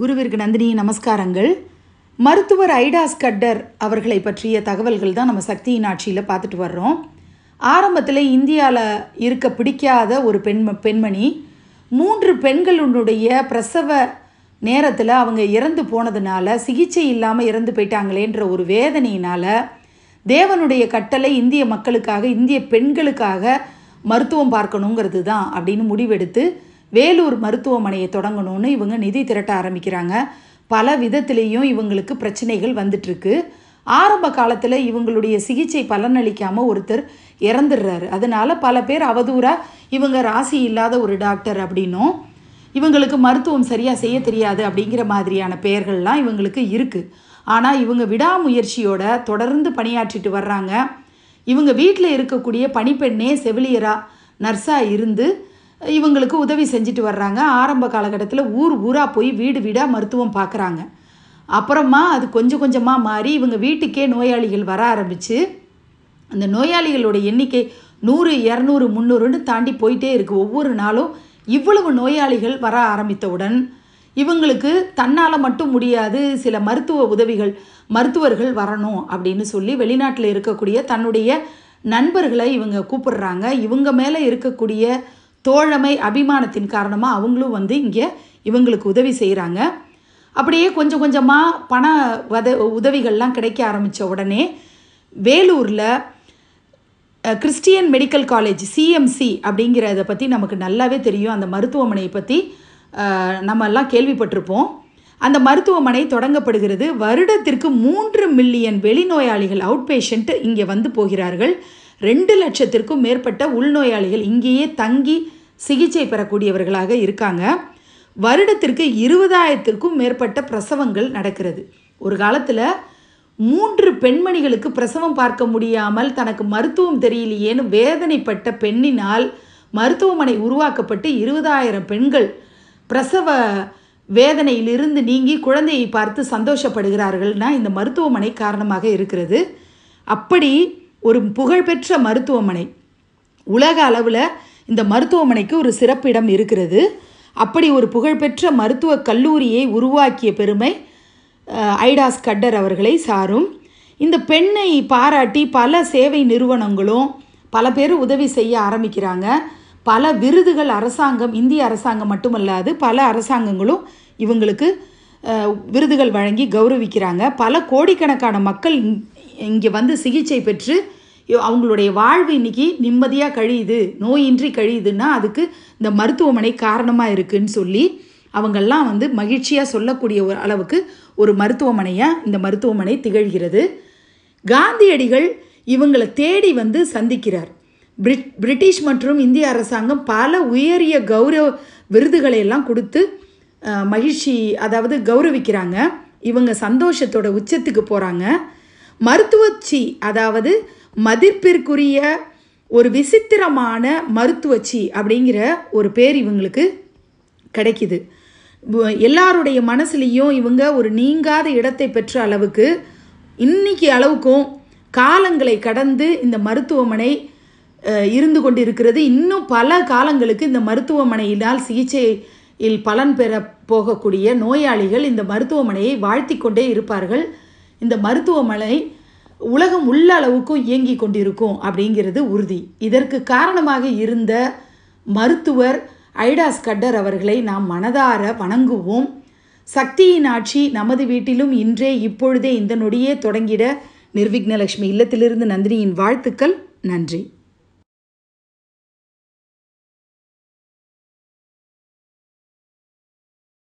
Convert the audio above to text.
குருவிற்கு நந்தினி நமஸ்காரங்கள் மருத்துவர் ஐடாஸ் கட்டர் அவர்களை பற்றிய தகவல்கள் தான் நம்ம சக்தியின் ஆட்சியில் பார்த்துட்டு வர்றோம் ஆரம்பத்தில் இந்தியாவில் இருக்க பிடிக்காத ஒரு பெண் பெண்மணி மூன்று பெண்களுடைய பிரசவ நேரத்தில் அவங்க இறந்து போனதுனால சிகிச்சை இல்லாமல் இறந்து போயிட்டாங்களேன்ற ஒரு வேதனையினால் தேவனுடைய கட்டளை இந்திய மக்களுக்காக இந்திய பெண்களுக்காக மருத்துவம் பார்க்கணுங்கிறது தான் அப்படின்னு முடிவெடுத்து வேலூர் மருத்துவமனையை தொடங்கணும்னு இவங்க நிதி திரட்ட ஆரம்பிக்கிறாங்க பல விதத்திலையும் இவங்களுக்கு பிரச்சனைகள் வந்துட்டுருக்கு ஆரம்ப காலத்தில் இவங்களுடைய சிகிச்சை பலனளிக்காமல் ஒருத்தர் இறந்துடுறாரு அதனால் பல பேர் அவதூறாக இவங்க ராசி இல்லாத ஒரு டாக்டர் அப்படின்னும் இவங்களுக்கு மருத்துவம் சரியாக செய்ய தெரியாது அப்படிங்கிற மாதிரியான பெயர்கள்லாம் இவங்களுக்கு இருக்குது ஆனால் இவங்க விடாமுயற்சியோட தொடர்ந்து பணியாற்றிட்டு வர்றாங்க இவங்க வீட்டில் இருக்கக்கூடிய பணிப்பெண்ணே செவிலியராக நர்ஸாக இருந்து இவங்களுக்கு உதவி செஞ்சுட்டு வர்றாங்க ஆரம்ப காலகட்டத்தில் ஊர் ஊராக போய் வீடு வீடாக மருத்துவம் பார்க்குறாங்க அப்புறமா அது கொஞ்சம் கொஞ்சமாக மாறி இவங்க வீட்டுக்கே நோயாளிகள் வர ஆரம்பித்து அந்த நோயாளிகளோட எண்ணிக்கை நூறு இரநூறு முந்நூறுன்னு தாண்டி போயிட்டே இருக்குது ஒவ்வொரு நாளும் இவ்வளவு நோயாளிகள் வர ஆரம்பித்தவுடன் இவங்களுக்கு தன்னால் மட்டும் முடியாது சில மருத்துவ உதவிகள் மருத்துவர்கள் வரணும் அப்படின்னு சொல்லி வெளிநாட்டில் இருக்கக்கூடிய தன்னுடைய நண்பர்களை இவங்க கூப்பிடுறாங்க இவங்க மேலே இருக்கக்கூடிய தோழமை அபிமானத்தின் காரணமாக அவங்களும் வந்து இங்கே இவங்களுக்கு உதவி செய்கிறாங்க அப்படியே கொஞ்சம் கொஞ்சமாக பண வத உதவிகள்லாம் கிடைக்க ஆரம்பித்த உடனே வேலூரில் கிறிஸ்டியன் மெடிக்கல் காலேஜ் சிஎம்சி அப்படிங்கிறத பற்றி நமக்கு நல்லாவே தெரியும் அந்த மருத்துவமனையை பற்றி நம்ம எல்லாம் கேள்விப்பட்டிருப்போம் அந்த மருத்துவமனை தொடங்கப்படுகிறது வருடத்திற்கு மூன்று மில்லியன் வெளிநோயாளிகள் அவுட் பேஷண்ட்டு இங்கே வந்து போகிறார்கள் ரெண்டு லட்சத்திற்கும் மேற்பட்ட உள்நோயாளிகள் இங்கேயே தங்கி சிகிச்சை பெறக்கூடியவர்களாக இருக்காங்க வருடத்திற்கு இருபதாயிரத்திற்கும் மேற்பட்ட பிரசவங்கள் நடக்கிறது ஒரு காலத்தில் மூன்று பெண்மணிகளுக்கு பிரசவம் பார்க்க முடியாமல் தனக்கு மருத்துவம் தெரியலையேன்னு வேதனைப்பட்ட பெண்ணினால் மருத்துவமனை உருவாக்கப்பட்டு இருபதாயிரம் பெண்கள் பிரசவ வேதனையிலிருந்து நீங்கி குழந்தையை பார்த்து சந்தோஷப்படுகிறார்கள்னா இந்த மருத்துவமனை காரணமாக இருக்கிறது அப்படி ஒரு புகழ்பெற்ற மருத்துவமனை உலக அளவில் இந்த மருத்துவமனைக்கு ஒரு சிறப்பிடம் இருக்கிறது அப்படி ஒரு புகழ்பெற்ற மருத்துவ கல்லூரியை உருவாக்கிய பெருமை ஐடாஸ் கட்டர் அவர்களை சாரும் இந்த பெண்ணை பாராட்டி பல சேவை நிறுவனங்களும் பல பேர் உதவி செய்ய ஆரம்பிக்கிறாங்க பல விருதுகள் அரசாங்கம் இந்திய அரசாங்கம் மட்டுமல்லாது பல அரசாங்கங்களும் இவங்களுக்கு விருதுகள் வழங்கி கௌரவிக்கிறாங்க பல கோடிக்கணக்கான மக்கள் இங்கே வந்து சிகிச்சை பெற்று அவங்களுடைய வாழ்வு இன்றைக்கி நிம்மதியாக கழியுது நோயின்றி கழியுதுன்னா அதுக்கு இந்த மருத்துவமனை காரணமாக இருக்குதுன்னு சொல்லி அவங்கெல்லாம் வந்து மகிழ்ச்சியாக சொல்லக்கூடிய ஒரு அளவுக்கு ஒரு மருத்துவமனையாக இந்த மருத்துவமனை திகழ்கிறது காந்தியடிகள் இவங்களை தேடி வந்து சந்திக்கிறார் பிரிட் பிரிட்டிஷ் மற்றும் இந்திய அரசாங்கம் பல உயரிய கௌரவ விருதுகளை எல்லாம் கொடுத்து மகிழ்ச்சி அதாவது கௌரவிக்கிறாங்க இவங்க சந்தோஷத்தோட உச்சத்துக்கு போகிறாங்க மருத்துவச்சி அதாவது மதிப்பிற்குரிய ஒரு விசித்திரமான மருத்துவச்சி அப்படிங்கிற ஒரு பேர் இவங்களுக்கு கிடைக்கிது எல்லாருடைய மனசுலேயும் இவங்க ஒரு நீங்காத இடத்தை பெற்ற அளவுக்கு இன்னைக்கு அளவுக்கும் காலங்களை கடந்து இந்த மருத்துவமனை இருந்து கொண்டு இருக்கிறது இன்னும் பல காலங்களுக்கு இந்த மருத்துவமனையினால் சிகிச்சையில் பலன் பெற போகக்கூடிய நோயாளிகள் இந்த மருத்துவமனையை வாழ்த்திக்கொண்டே இருப்பார்கள் இந்த மருத்துவமனை உலகம் உள்ள அளவுக்கும் இயங்கி கொண்டிருக்கும் அப்படிங்கிறது உறுதி இதற்கு காரணமாக இருந்த மருத்துவர் ஐடாஸ் கட்டர் அவர்களை நாம் மனதார வணங்குவோம் சக்தியின் ஆட்சி நமது வீட்டிலும் இன்றே இப்பொழுதே இந்த நொடியே தொடங்கிட நிர்விக்னலட்சுமி இல்லத்திலிருந்து நந்தினியின் வாழ்த்துக்கள் நன்றி